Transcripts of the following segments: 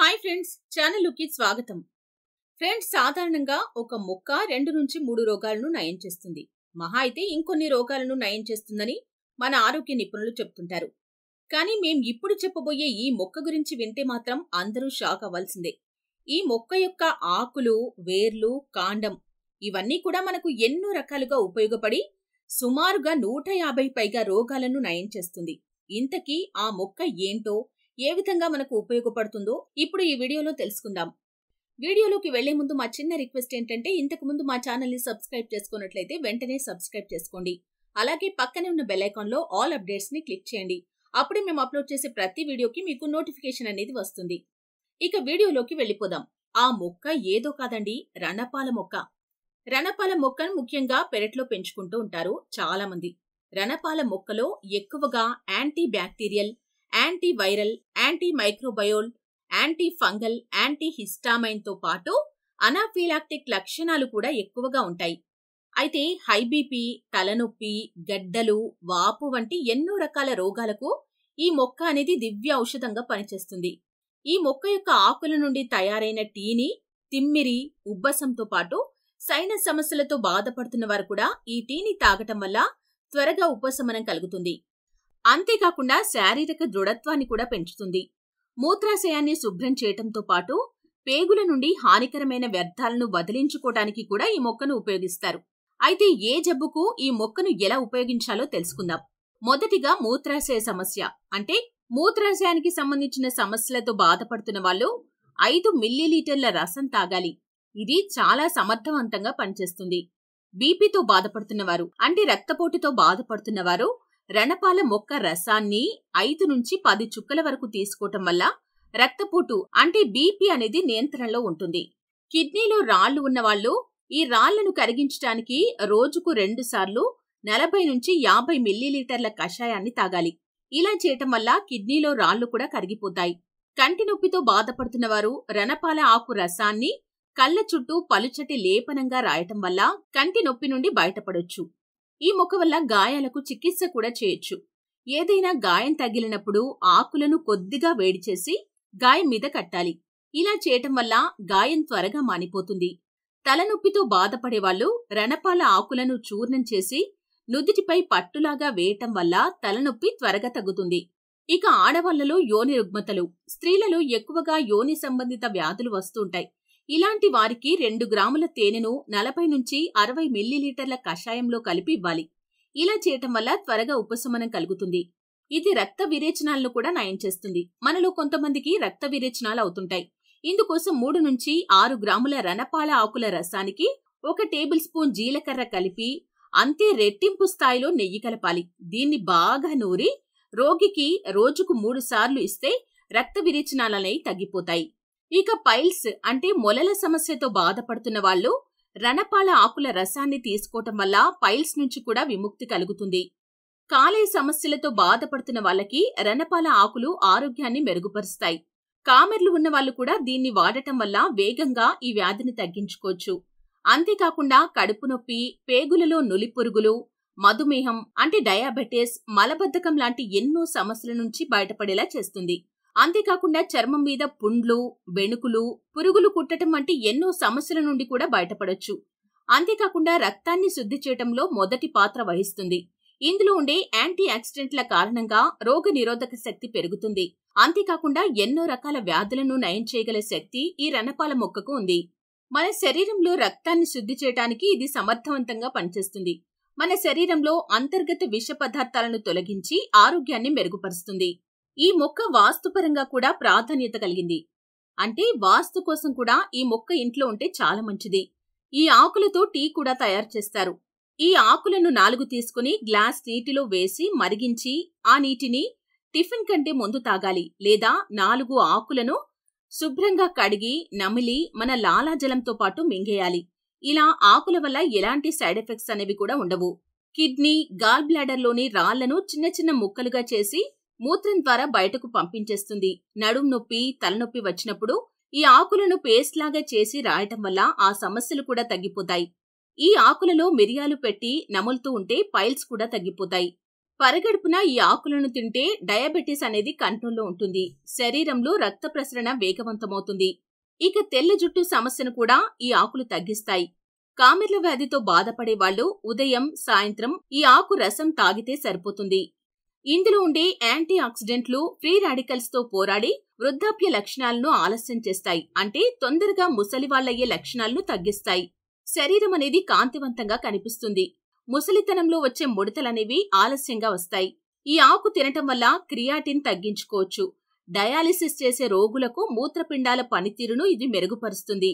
hi friends ఛానల్కి స్వాగతం friends సాధారణంగా ఒక మొక్క రెండు నుంచి మూడు రోగాలను నయం చేస్తుంది మహా అయితే ఇంకొన్ని రోగాలను నయం చేస్తుందని మన ఆరోగ్య నిపుణులు చెప్తుంటారు కానీ మేం ఇప్పుడు చెప్పబోయే ఈ మొక్క గురించి వింటే మాత్రం అందరూ షాక్ అవ్వాల్సిందే ఈ మొక్క యొక్క ఆకులు వేర్లు కాండం ఇవన్నీ కూడా మనకు ఎన్నో రకాలుగా ఉపయోగపడి సుమారుగా నూట యాభై పైగా రోగాలను నయం చేస్తుంది ఇంతకీ ఆ మొక్క ఏంటో ఏ విధంగా మనకు ఉపయోగపడుతుందో ఇప్పుడు ఈ వీడియోలో తెలుసుకుందాం వీడియోలోకి వెళ్లే ముందు మా చిన్న రిక్వెస్ట్ ఏంటంటే ఇంతకు ముందు మా ఛానల్ని సబ్స్క్రైబ్ చేసుకున్నట్లయితే వెంటనే సబ్స్క్రైబ్ చేసుకోండి అలాగే పక్కనే ఉన్న బెల్ ఆల్ అప్డేట్స్ని క్లిక్ చేయండి అప్పుడే మేము అప్లోడ్ చేసే ప్రతి వీడియోకి మీకు నోటిఫికేషన్ అనేది వస్తుంది ఇక వీడియోలోకి వెళ్ళిపోదాం ఆ మొక్క ఏదో కాదండి రణపాల మొక్క రణపాల మొక్కను ముఖ్యంగా పెరట్లో పెంచుకుంటూ ఉంటారు చాలామంది రణపాల మొక్కలో ఎక్కువగా anti bacterial anti viral anti microbial anti fungal anti హిస్టామైన్తో పాటు అనాఫీలాక్టిక్ లక్షణాలు కూడా ఎక్కువగా ఉంటాయి అయితే హైబీపీ తలనొప్పి గడ్డలు వాపు వంటి ఎన్నో రకాల రోగాలకు ఈ మొక్క అనేది దివ్య ఔషధంగా పనిచేస్తుంది ఈ మొక్క యొక్క ఆకుల నుండి తయారైన టీని తిమ్మిరి ఉబ్బసంతో పాటు సైనస్ సమస్యలతో బాధపడుతున్న వారు కూడా ఈ టీని తాగటం వల్ల త్వరగా ఉపశమనం కలుగుతుంది అంతేకాకుండా శారీరక దృఢత్వాన్ని కూడా పెంచుతుంది మూత్రాశయాన్ని శుభ్రం చేయటంతో పాటు పేగుల నుండి హానికరమైన వ్యర్థాలను వదిలించుకోవటానికి కూడా ఈ మొక్కను ఉపయోగిస్తారు అయితే ఏ జబ్బుకు ఈ మొక్కను ఎలా ఉపయోగించాలో తెలుసుకుందాం మొదటిగా మూత్రాశయ సమస్య అంటే మూత్రాశయానికి సంబంధించిన సమస్యలతో బాధపడుతున్న వాళ్ళు ఐదు మిల్లీలీటర్ల రసం తాగాలి ఇది చాలా సమర్థవంతంగా పనిచేస్తుంది బీపీతో బాధపడుతున్నవారు అంటే రక్తపోటుతో బాధపడుతున్నవారు రణపాల మొక్క రసాన్ని ఐదు నుంచి పది చుక్కల వరకు తీసుకోవటం వల్ల రక్తపోటు అంటే బీపీ అనేది నియంత్రణలో ఉంటుంది కిడ్నీలో రాళ్లు ఉన్నవాళ్ళు ఈ రాళ్లను కరిగించడానికి రోజుకు రెండు సార్లు నలభై నుంచి యాభై మిల్లీలీటర్ల కషాయాన్ని తాగాలి ఇలా చేయటం వల్ల కిడ్నీలో రాళ్లు కూడా కరిగిపోతాయి కంటి నొప్పితో బాధపడుతున్న వారు రణపాల ఆకు రసాన్ని కళ్ళ చుట్టూ పలుచటి లేపనంగా రాయటం వల్ల కంటి నొప్పి నుండి బయటపడొచ్చు ఈ మొక్క వల్ల గాయాలకు చికిత్స కూడా చేయొచ్చు ఏదైనా గాయం తగిలినప్పుడు ఆకులను కొద్దిగా వేడి చేసి గాయం మీద కట్టాలి ఇలా చేయటం వల్ల గాయం త్వరగా మానిపోతుంది తలనొప్పితో బాధపడేవాళ్లు రణపాల ఆకులను చూర్ణం చేసి నుదుటిపై పట్టులాగా వేయటం వల్ల తలనొప్పి త్వరగా తగ్గుతుంది ఇక ఆడవాళ్లలో యోని రుగ్మతలు స్త్రీలలో ఎక్కువగా యోని సంబంధిత వ్యాధులు వస్తుంటాయి ఇలాంటి వారికి రెండు గ్రాముల తేనెను నలభై నుంచి అరవై మిల్లీలీటర్ల కషాయంలో కలిపి ఇవ్వాలి ఇలా చేయటం వల్ల త్వరగా ఉపశమనం కలుగుతుంది ఇది రక్త విరేచనాలను కూడా నయం చేస్తుంది మనలో కొంతమందికి రక్త విరేచనాలు అవుతుంటాయి ఇందుకోసం మూడు నుంచి ఆరు గ్రాముల రణపాల ఆకుల రసానికి ఒక టేబుల్ స్పూన్ జీలకర్ర కలిపి అంతే రెట్టింపు స్థాయిలో నెయ్యి కలపాలి దీన్ని బాగా నూరి రోగికి రోజుకు మూడు సార్లు ఇస్తే రక్త విరేచనాలనే తగ్గిపోతాయి ఇక పైల్స్ అంటే మొలల సమస్యతో బాధపడుతున్న వాళ్ళు రణపాల ఆకుల రసాన్ని తీసుకోవటం వల్ల పైల్స్ నుంచి కూడా విముక్తి కలుగుతుంది కాలే సమస్యలతో బాధపడుతున్న వాళ్ళకి రణపాల ఆకులు ఆరోగ్యాన్ని మెరుగుపరుస్తాయి కామెర్లు ఉన్న వాళ్ళు కూడా దీన్ని వాడటం వల్ల వేగంగా ఈ వ్యాధిని తగ్గించుకోవచ్చు అంతేకాకుండా కడుపు నొప్పి పేగులలో నులిపురుగులు మధుమేహం అంటే డయాబెటీస్ మలబద్ధకం లాంటి ఎన్నో సమస్యల నుంచి బయటపడేలా చేస్తుంది అంతేకాకుండా చర్మం మీద పుండ్లు వెణుకులు పురుగులు కుట్టడం వంటి ఎన్నో సమస్యల నుండి కూడా బయటపడొచ్చు అంతేకాకుండా రక్తాన్ని శుద్ధి చేయటంలో మొదటి పాత్ర వహిస్తుంది ఇందులో ఉండే యాంటీ ఆక్సిడెంట్ల కారణంగా రోగ నిరోధక శక్తి పెరుగుతుంది అంతేకాకుండా ఎన్నో రకాల వ్యాధులను నయం చేయగల శక్తి ఈ రణపాల మొక్కకు ఉంది మన శరీరంలో రక్తాన్ని శుద్ధి చేయడానికి ఇది సమర్థవంతంగా పనిచేస్తుంది మన శరీరంలో అంతర్గత విష పదార్థాలను తొలగించి ఆరోగ్యాన్ని మెరుగుపరుస్తుంది ఈ మొక్క వాస్తుపరంగా కూడా ప్రాధాన్యత కలిగింది అంటే వాస్తు కోసం కూడా ఈ మొక్క ఇంట్లో ఉంటే చాలా మంచిది ఈ ఆకులతో టీ కూడా తయారు చేస్తారు ఈ ఆకులను నాలుగు తీసుకుని గ్లాస్ నీటిలో వేసి మరిగించి ఆ నీటిని టిఫిన్ కంటే ముందు తాగాలి లేదా నాలుగు ఆకులను శుభ్రంగా కడిగి నమిలి మన లాలాజలంతో పాటు మింగేయాలి ఇలా ఆకుల వల్ల ఎలాంటి సైడ్ ఎఫెక్ట్స్ అనేవి కూడా ఉండవు కిడ్నీ గాల్ బ్లాడర్లోని రాళ్లను చిన్న చిన్న ముక్కలుగా చేసి మూత్రం ద్వారా బయటకు పంపించేస్తుంది నడుం నొప్పి తలనొప్పి వచ్చినప్పుడు ఈ ఆకులను పేస్ట్ లాగా చేసి రాయటం వల్ల ఆ సమస్యలు కూడా తగ్గిపోతాయి ఈ ఆకులలో మిరియాలు పెట్టి నములుతూ ఉంటే పైల్స్ కూడా తగ్గిపోతాయి పరగడుపున ఈ ఆకులను తింటే డయాబెటీస్ అనేది కంట్రోల్లో ఉంటుంది శరీరంలో రక్త ప్రసరణ వేగవంతమవుతుంది ఇక తెల్ల జుట్టు సమస్యను కూడా ఈ ఆకులు తగ్గిస్తాయి కామెర్ల వ్యాధితో బాధపడే వాళ్ళు ఉదయం సాయంత్రం ఈ ఆకు రసం తాగితే సరిపోతుంది ఇందులో ఉండే యాంటీ ఆక్సిడెంట్లు ఫ్రీ రాడికల్స్ తో పోరాడి వృద్ధాప్య లక్షణాలను ఆలస్యం చేస్తాయి అంటే తొందరగా ముసలివాళ్లయ్యే లక్షణాలను తగ్గిస్తాయి శరీరం అనేది కాంతివంతంగా కనిపిస్తుంది ముసలితనంలో వచ్చే ముడతలనేవి ఆలస్యంగా వస్తాయి ఈ ఆకు తినటం వల్ల క్రియాటిన్ తగ్గించుకోవచ్చు డయాలిసిస్ చేసే రోగులకు మూత్రపిండాల పనితీరును ఇది మెరుగుపరుస్తుంది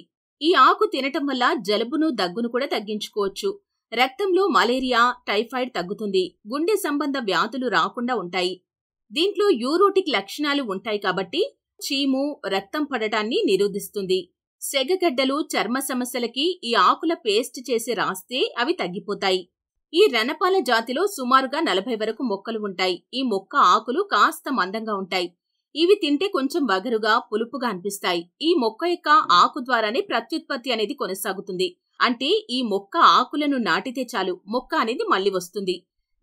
ఈ ఆకు తినటం వల్ల జలుబును దగ్గును కూడా తగ్గించుకోవచ్చు రక్తంలో మలేరియా టైఫాయిడ్ తగ్గుతుంది గుండె సంబంధ వ్యాధులు రాకుండా ఉంటాయి దీంట్లో యూరోటిక్ లక్షణాలు ఉంటాయి కాబట్టి చీము రక్తం పడటాన్ని నిరోధిస్తుంది సెగగడ్డలు చర్మ సమస్యలకి ఈ ఆకుల పేస్ట్ చేసి రాస్తే అవి తగ్గిపోతాయి ఈ రణపాల జాతిలో సుమారుగా నలభై వరకు మొక్కలు ఉంటాయి ఈ మొక్క ఆకులు కాస్త మందంగా ఉంటాయి ఇవి తింటే కొంచెం వగరుగా పులుపుగా అనిపిస్తాయి ఈ మొక్క యొక్క ఆకు ద్వారానే ప్రత్యుత్పత్తి అనేది కొనసాగుతుంది అంటే ఈ మొక్క ఆకులను నాటితే చాలు మొక్క అనేది మళ్ళీ వస్తుంది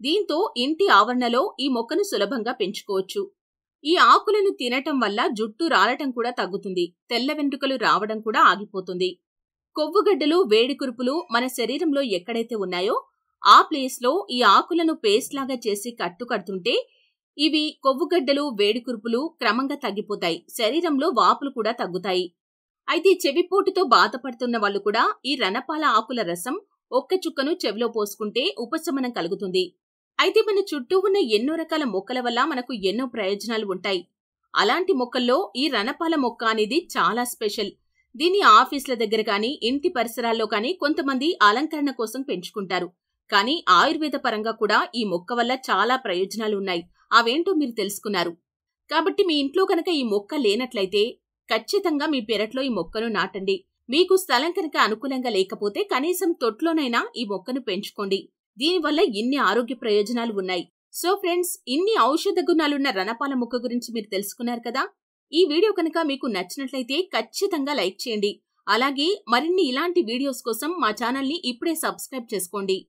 దీంతో ఇంటి ఆవరణలో ఈ మొక్కను సులభంగా పెంచుకోవచ్చు ఈ ఆకులను తినటం వల్ల జుట్టు రాలటం కూడా తగ్గుతుంది తెల్ల వెంట్రుకలు రావడం కూడా ఆగిపోతుంది కొవ్వుగడ్డలు కురుపులు మన శరీరంలో ఎక్కడైతే ఉన్నాయో ఆ ప్లేస్లో ఈ ఆకులను పేస్ట్ లాగా చేసి కట్టుకడుతుంటే ఇవి కొవ్వుగడ్డలు కురుపులు క్రమంగా తగ్గిపోతాయి శరీరంలో వాపులు కూడా తగ్గుతాయి అయితే చెవిపోటుతో బాధపడుతున్న వాళ్ళు కూడా ఈ రణపాల ఆకుల రసం ఒక్క చుక్కను చెవిలో పోసుకుంటే ఉపశమనం కలుగుతుంది అయితే మన చుట్టూ ఉన్న ఎన్నో రకాల మొక్కల వల్ల మనకు ఎన్నో ప్రయోజనాలు ఉంటాయి అలాంటి మొక్కల్లో ఈ రణపాల మొక్క అనేది చాలా స్పెషల్ దీన్ని ఆఫీసుల దగ్గర కానీ ఇంటి పరిసరాల్లో కానీ కొంతమంది అలంకరణ కోసం పెంచుకుంటారు కానీ ఆయుర్వేద పరంగా కూడా ఈ మొక్క వల్ల చాలా ప్రయోజనాలు ఉన్నాయి అవేంటో మీరు తెలుసుకున్నారు కాబట్టి మీ ఇంట్లో కనుక ఈ మొక్క లేనట్లయితే ఖచ్చితంగా మీ పెరట్లో ఈ మొక్కను నాటండి మీకు స్థలం కనుక అనుకూలంగా లేకపోతే కనీసం తొట్లోనైనా ఈ మొక్కను పెంచుకోండి దీనివల్ల ఇన్ని ఆరోగ్య ప్రయోజనాలు ఉన్నాయి సో ఫ్రెండ్స్ ఇన్ని ఔషధ గుణాలున్న రణపాల మొక్క గురించి మీరు తెలుసుకున్నారు కదా ఈ వీడియో కనుక మీకు నచ్చినట్లయితే ఖచ్చితంగా లైక్ చేయండి అలాగే మరిన్ని ఇలాంటి వీడియోస్ కోసం మా ఛానల్ని ఇప్పుడే సబ్స్క్రైబ్ చేసుకోండి